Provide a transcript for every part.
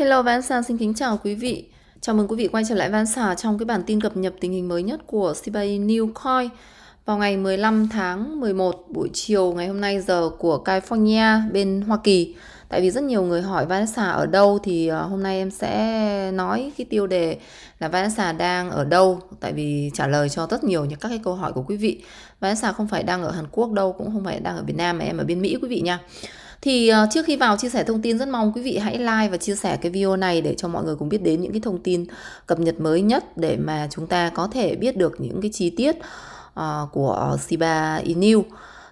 Hello Văn Sa xin kính chào quý vị. Chào mừng quý vị quay trở lại Văn Sa trong cái bản tin cập nhật tình hình mới nhất của CBA New Coin. Vào ngày 15 tháng 11 buổi chiều ngày hôm nay giờ của California bên Hoa Kỳ. Tại vì rất nhiều người hỏi Vanessa ở đâu thì ờ, hôm nay em sẽ nói cái tiêu đề là Vanessa đang ở đâu tại vì trả lời cho rất nhiều những các cái câu hỏi của quý vị. Vanessa không phải đang ở Hàn Quốc đâu cũng không phải đang ở Việt Nam mà em ở bên Mỹ quý vị nha. Thì ờ, trước khi vào chia sẻ thông tin rất mong quý vị hãy like và chia sẻ cái video này để cho mọi người cùng biết đến những cái thông tin cập nhật mới nhất để mà chúng ta có thể biết được những cái chi tiết uh, của Siba Inu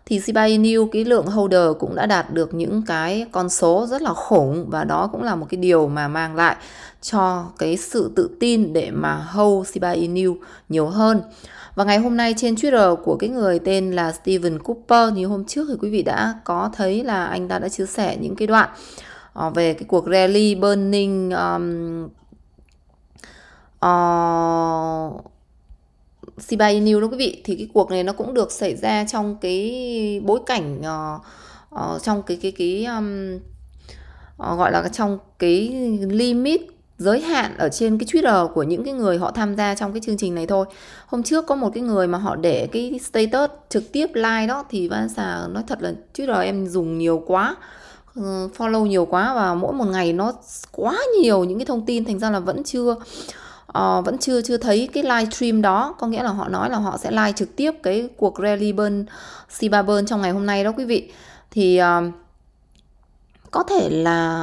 thì Shiba Inu cái lượng holder cũng đã đạt được những cái con số rất là khủng và đó cũng là một cái điều mà mang lại cho cái sự tự tin để mà hold Shiba Inu nhiều hơn. Và ngày hôm nay trên Twitter của cái người tên là Steven Cooper như hôm trước thì quý vị đã có thấy là anh ta đã chia sẻ những cái đoạn ờ, về cái cuộc rally burning um, uh, Shiba Inu đó quý vị thì cái cuộc này nó cũng được xảy ra trong cái bối cảnh uh, uh, trong cái cái cái um, uh, gọi là trong cái limit giới hạn ở trên cái Twitter của những cái người họ tham gia trong cái chương trình này thôi. Hôm trước có một cái người mà họ để cái status trực tiếp like đó thì xà nói thật là Twitter em dùng nhiều quá follow nhiều quá và mỗi một ngày nó quá nhiều những cái thông tin thành ra là vẫn chưa uh, vẫn chưa chưa thấy cái live stream đó có nghĩa là họ nói là họ sẽ live trực tiếp cái cuộc rally burn Siba burn trong ngày hôm nay đó quý vị thì uh, có thể là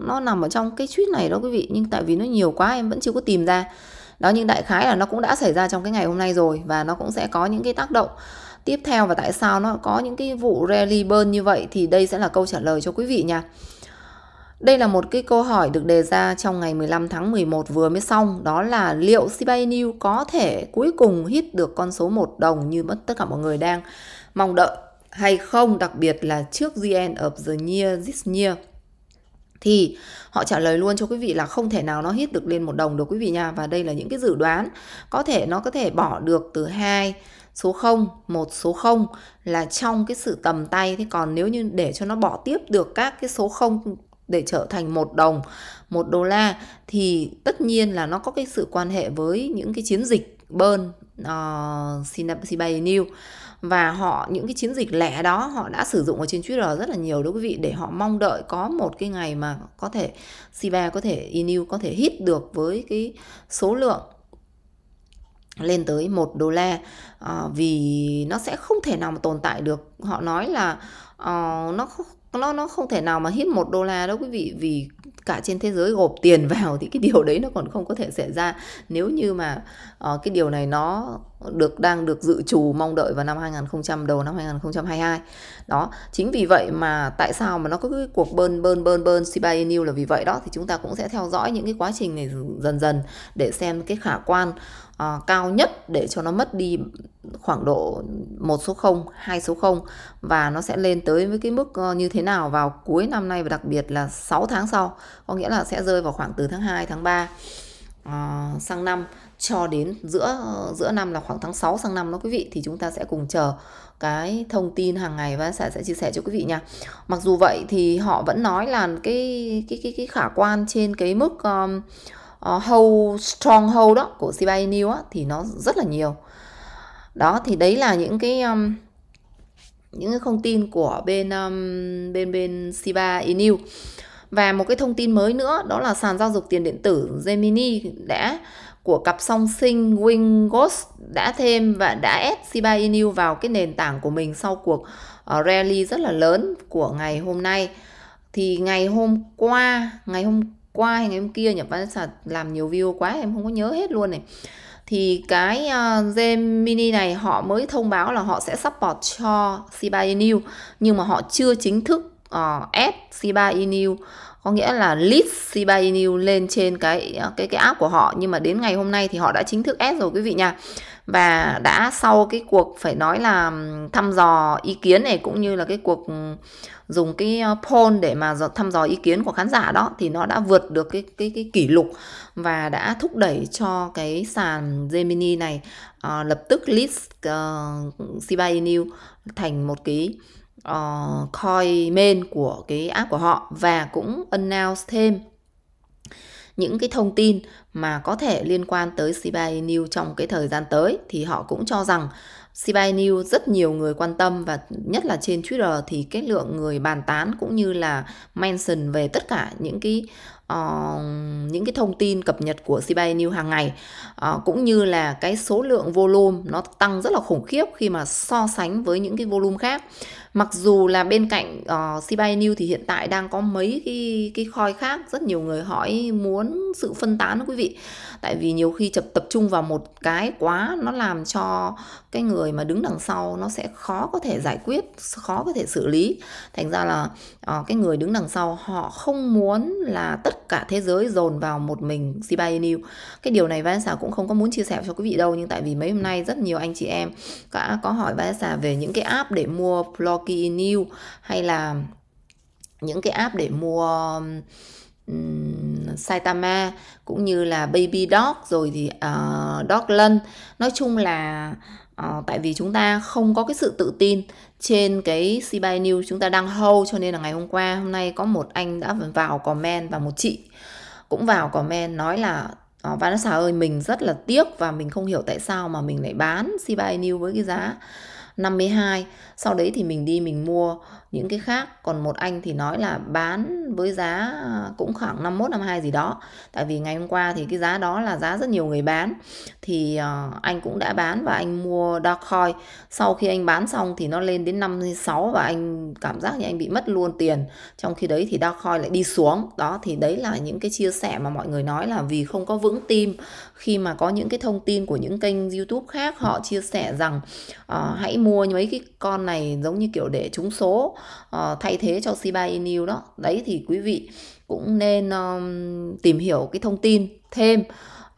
nó nằm ở trong cái tweet này đó quý vị nhưng tại vì nó nhiều quá em vẫn chưa có tìm ra đó nhưng đại khái là nó cũng đã xảy ra trong cái ngày hôm nay rồi và nó cũng sẽ có những cái tác động tiếp theo và tại sao nó có những cái vụ rally burn như vậy thì đây sẽ là câu trả lời cho quý vị nha đây là một cái câu hỏi được đề ra trong ngày 15 tháng 11 vừa mới xong, đó là liệu CBA New có thể cuối cùng hit được con số 1 đồng như mất tất cả mọi người đang mong đợi hay không, đặc biệt là trước the end of the year this year. Thì họ trả lời luôn cho quý vị là không thể nào nó hit được lên một đồng được quý vị nha và đây là những cái dự đoán có thể nó có thể bỏ được từ 2 số 0, một số 0 là trong cái sự tầm tay thế còn nếu như để cho nó bỏ tiếp được các cái số 0 để trở thành một đồng một đô la thì tất nhiên là nó có cái sự quan hệ với những cái chiến dịch burn uh, ờ, Sibay New và họ những cái chiến dịch lẻ đó họ đã sử dụng ở trên Twitter rất là nhiều đó quý vị để họ mong đợi có một cái ngày mà có thể Siba có thể Inu có thể hit được với cái số lượng lên tới một đô la à, vì nó sẽ không thể nào mà tồn tại được họ nói là uh, nó nó nó không thể nào mà hít một đô la đâu quý vị vì cả trên thế giới gộp tiền vào thì cái điều đấy nó còn không có thể xảy ra nếu như mà uh, cái điều này nó được đang được dự trù mong đợi vào năm 2000 đầu năm 2022 đó chính vì vậy mà tại sao mà nó có cái cuộc bơn bơn bơn bơn CBA New là vì vậy đó thì chúng ta cũng sẽ theo dõi những cái quá trình này dần dần để xem cái khả quan à, cao nhất để cho nó mất đi khoảng độ một số 0, hai số 0 và nó sẽ lên tới với cái mức ờ, như thế nào vào cuối năm nay và đặc biệt là 6 tháng sau, có nghĩa là sẽ rơi vào khoảng từ tháng 2, tháng 3 uh, sang năm cho đến giữa giữa năm là khoảng tháng 6 sang năm đó quý vị thì chúng ta sẽ cùng chờ cái thông tin hàng ngày và sẽ sẽ chia sẻ cho quý vị nha. Mặc dù vậy thì họ vẫn nói là cái cái cái, cái khả quan trên cái mức um, uh, strong hầu đó của CBI New á thì nó rất là nhiều. Đó thì đấy là những cái um, những cái thông tin của bên um, bên bên Siba Inu. Và một cái thông tin mới nữa đó là sàn giao dịch tiền điện tử Gemini đã của cặp song sinh Wingos đã thêm và đã ép Shiba Inu vào cái nền tảng của mình sau cuộc ờ, rally rất là lớn của ngày hôm nay. Thì ngày hôm qua, ngày hôm qua hay ngày hôm kia nhập văn Vanessa làm nhiều view quá em không có nhớ hết luôn này thì cái uh, Gemini này họ mới thông báo là họ sẽ support cho Shiba Inu nhưng mà họ chưa chính thức uh, add Shiba Inu có nghĩa là list Shiba Inu lên trên cái ờ, cái cái app của họ nhưng mà đến ngày hôm nay thì họ đã chính thức add rồi quý vị nha và đã sau cái cuộc phải nói là thăm dò ý kiến này cũng như là cái cuộc dùng cái ờ, poll để mà thăm dò ý kiến của khán giả đó thì nó đã vượt được cái cái cái kỷ lục và đã thúc đẩy cho cái sàn Gemini này uh, lập tức list uh, Shiba Inu thành một cái uh, ờ, coin main của cái app của họ và cũng announce thêm những cái thông tin mà có thể liên quan tới Shiba Inu trong cái thời gian tới thì họ cũng cho rằng Shiba Inu rất nhiều người quan tâm và nhất là trên Twitter thì cái lượng người bàn tán cũng như là mention về tất cả những cái uh, những cái thông tin cập nhật của Shiba Inu hàng ngày uh, cũng như là cái số lượng volume nó tăng rất là khủng khiếp khi mà so sánh với những cái volume khác mặc dù là bên cạnh uh, ờ, New thì hiện tại đang có mấy cái cái khoi khác rất nhiều người hỏi muốn sự phân tán đó quý vị tại vì nhiều khi chập tập trung vào một cái quá nó làm cho cái người mà đứng đằng sau nó sẽ khó có thể giải quyết khó có thể xử lý thành ra là uh, cái người đứng đằng sau họ không muốn là tất cả thế giới dồn vào một mình CBI New cái điều này Vanessa cũng không có muốn chia sẻ cho quý vị đâu nhưng tại vì mấy hôm nay rất nhiều anh chị em đã có hỏi Vanessa về những cái app để mua blog Shopee New hay là những cái app để mua um, Saitama cũng như là Baby Dog rồi thì uh, Lân nói chung là uh, tại vì chúng ta không có cái sự tự tin trên cái Sibai New chúng ta đang hold cho nên là ngày hôm qua hôm nay có một anh đã vào comment và một chị cũng vào comment nói là uh, Vanessa ơi mình rất là tiếc và mình không hiểu tại sao mà mình lại bán Sibai New với cái giá 52 sau đấy thì mình đi mình mua những cái khác còn một anh thì nói là bán với giá cũng khoảng 51 52 gì đó tại vì ngày hôm qua thì cái giá đó là giá rất nhiều người bán thì ờ, anh cũng đã bán và anh mua Dogecoin sau khi anh bán xong thì nó lên đến 56 và anh cảm giác như anh bị mất luôn tiền trong khi đấy thì Dogecoin lại đi xuống đó thì đấy là những cái chia sẻ mà mọi người nói là vì không có vững tim khi mà có những cái thông tin của những kênh YouTube khác họ chia sẻ rằng uh, hãy mua mấy cái con này giống như kiểu để trúng số uh, thay thế cho Shiba Inu đó đấy thì quý vị cũng nên um, tìm hiểu cái thông tin thêm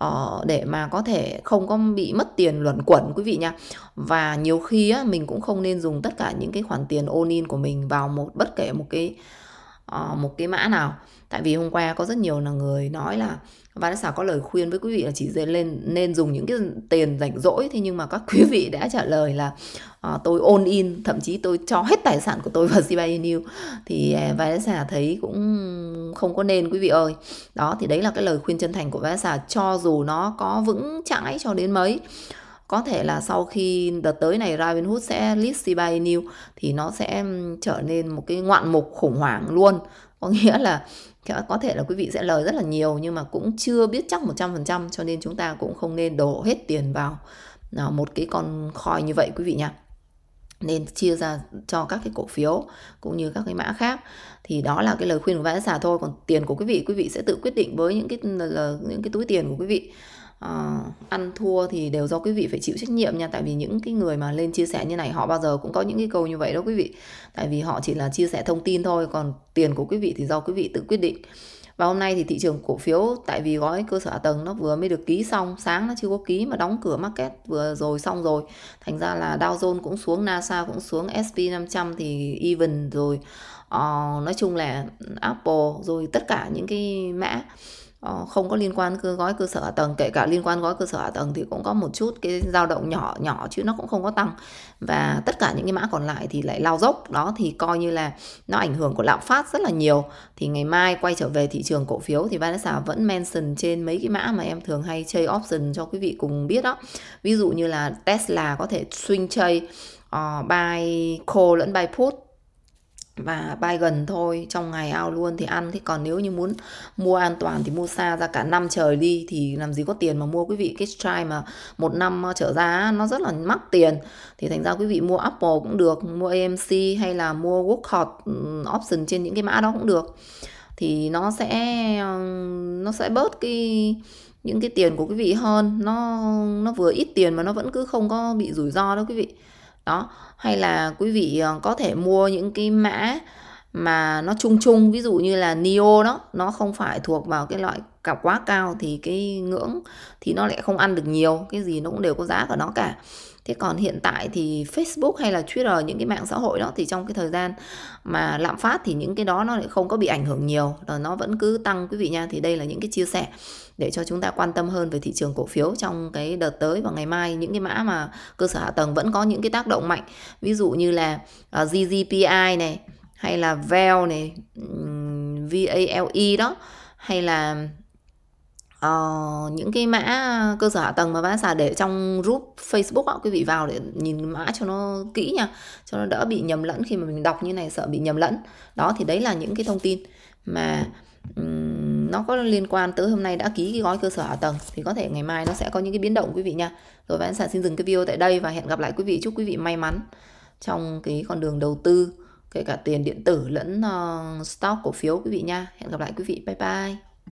uh, để mà có thể không có bị mất tiền luẩn quẩn quý vị nha và nhiều khi á, mình cũng không nên dùng tất cả những cái khoản tiền all in của mình vào một bất kể một cái uh, một cái mã nào tại vì hôm qua có rất nhiều là người nói là Văn có lời khuyên với quý vị là chỉ nên nên dùng những cái tiền rảnh rỗi thế nhưng mà các quý vị đã trả lời là à, tôi ôn in thậm chí tôi cho hết tài sản của tôi vào Siba Inu thì à, Văn Xả thấy cũng không có nên quý vị ơi đó thì đấy là cái lời khuyên chân thành của Văn cho dù nó có vững chãi cho đến mấy có thể là sau khi đợt tới này Robinhood sẽ list Siba Inu thì nó sẽ trở nên một cái ngoạn mục khủng hoảng luôn có nghĩa là có thể là quý vị sẽ lời rất là nhiều nhưng mà cũng chưa biết chắc 100% cho nên chúng ta cũng không nên đổ hết tiền vào à, một cái con coin như vậy quý vị nhé nên chia ra cho các cái cổ phiếu cũng như các cái mã khác thì đó là cái lời khuyên của bác giả thôi còn tiền của quý vị quý vị sẽ tự quyết định với những cái là những cái túi tiền của quý vị à, ăn thua thì đều do quý vị phải chịu trách nhiệm nha tại vì những cái người mà lên chia sẻ như này họ bao giờ cũng có những cái câu như vậy đó quý vị tại vì họ chỉ là chia sẻ thông tin thôi còn tiền của quý vị thì do quý vị tự quyết định và hôm nay thì thị trường cổ phiếu tại vì gói cơ sở hạ tầng nó vừa mới được ký xong sáng nó chưa có ký mà đóng cửa market vừa rồi xong rồi thành ra là Dow Jones cũng xuống NASA cũng xuống S&P 500 thì even rồi uh, nói chung là Apple rồi tất cả những cái mã Ờ, không có liên quan cơ gói cơ sở hạ tầng kể cả liên quan gói cơ sở hạ tầng thì cũng có một chút cái dao động nhỏ nhỏ chứ nó cũng không có tăng và tất cả những cái mã còn lại thì lại lao dốc đó thì coi như là nó ảnh hưởng của lạm phát rất là nhiều thì ngày mai quay trở về thị trường cổ phiếu thì Vanessa vẫn mention trên mấy cái mã mà em thường hay chơi option cho quý vị cùng biết đó ví dụ như là Tesla có thể swing chơi uh, ờ, buy call lẫn buy put và bay gần thôi trong ngày ao luôn thì ăn thế còn nếu như muốn mua an toàn thì mua xa ra cả năm trời đi thì làm gì có tiền mà mua quý vị cái trai mà một năm trở ra nó rất là mắc tiền thì thành ra quý vị mua apple cũng được mua amc hay là mua workhot ừ, option trên những cái mã đó cũng được thì nó sẽ ờ, nó sẽ bớt cái những cái tiền của quý vị hơn nó nó vừa ít tiền mà nó vẫn cứ không có bị rủi ro đâu quý vị đó hay là quý vị ờ, có thể mua những cái mã mà nó chung chung ví dụ như là neo đó nó không phải thuộc vào cái loại cặp quá cao thì cái ngưỡng thì nó lại không ăn được nhiều cái gì nó cũng đều có giá của nó cả thế còn hiện tại thì facebook hay là twitter những cái mạng xã hội đó thì trong cái thời gian mà lạm phát thì những cái đó nó lại không có bị ảnh hưởng nhiều rồi nó vẫn cứ tăng quý vị nha thì đây là những cái chia sẻ để cho chúng ta quan tâm hơn về thị trường cổ phiếu trong cái đợt tới và ngày mai những cái mã mà cơ sở hạ tầng vẫn có những cái tác động mạnh ví dụ như là uh, à, GGPI này hay là val này vale đó hay là uh, những cái mã cơ sở hạ tầng mà bạn xả để trong group Facebook đó, quý vị vào để nhìn mã cho nó kỹ nha cho nó đỡ bị nhầm lẫn khi mà mình đọc như này sợ bị nhầm lẫn đó thì đấy là những cái thông tin mà um, nó có liên quan tới hôm nay đã ký cái gói cơ sở hạ tầng thì có thể ngày mai nó sẽ có những cái biến động quý vị nha rồi bạn sẵn xin dừng cái video tại đây và hẹn gặp lại quý vị chúc quý vị may mắn trong cái con đường đầu tư kể cả tiền điện tử lẫn uh, stock cổ phiếu quý vị nha hẹn gặp lại quý vị bye bye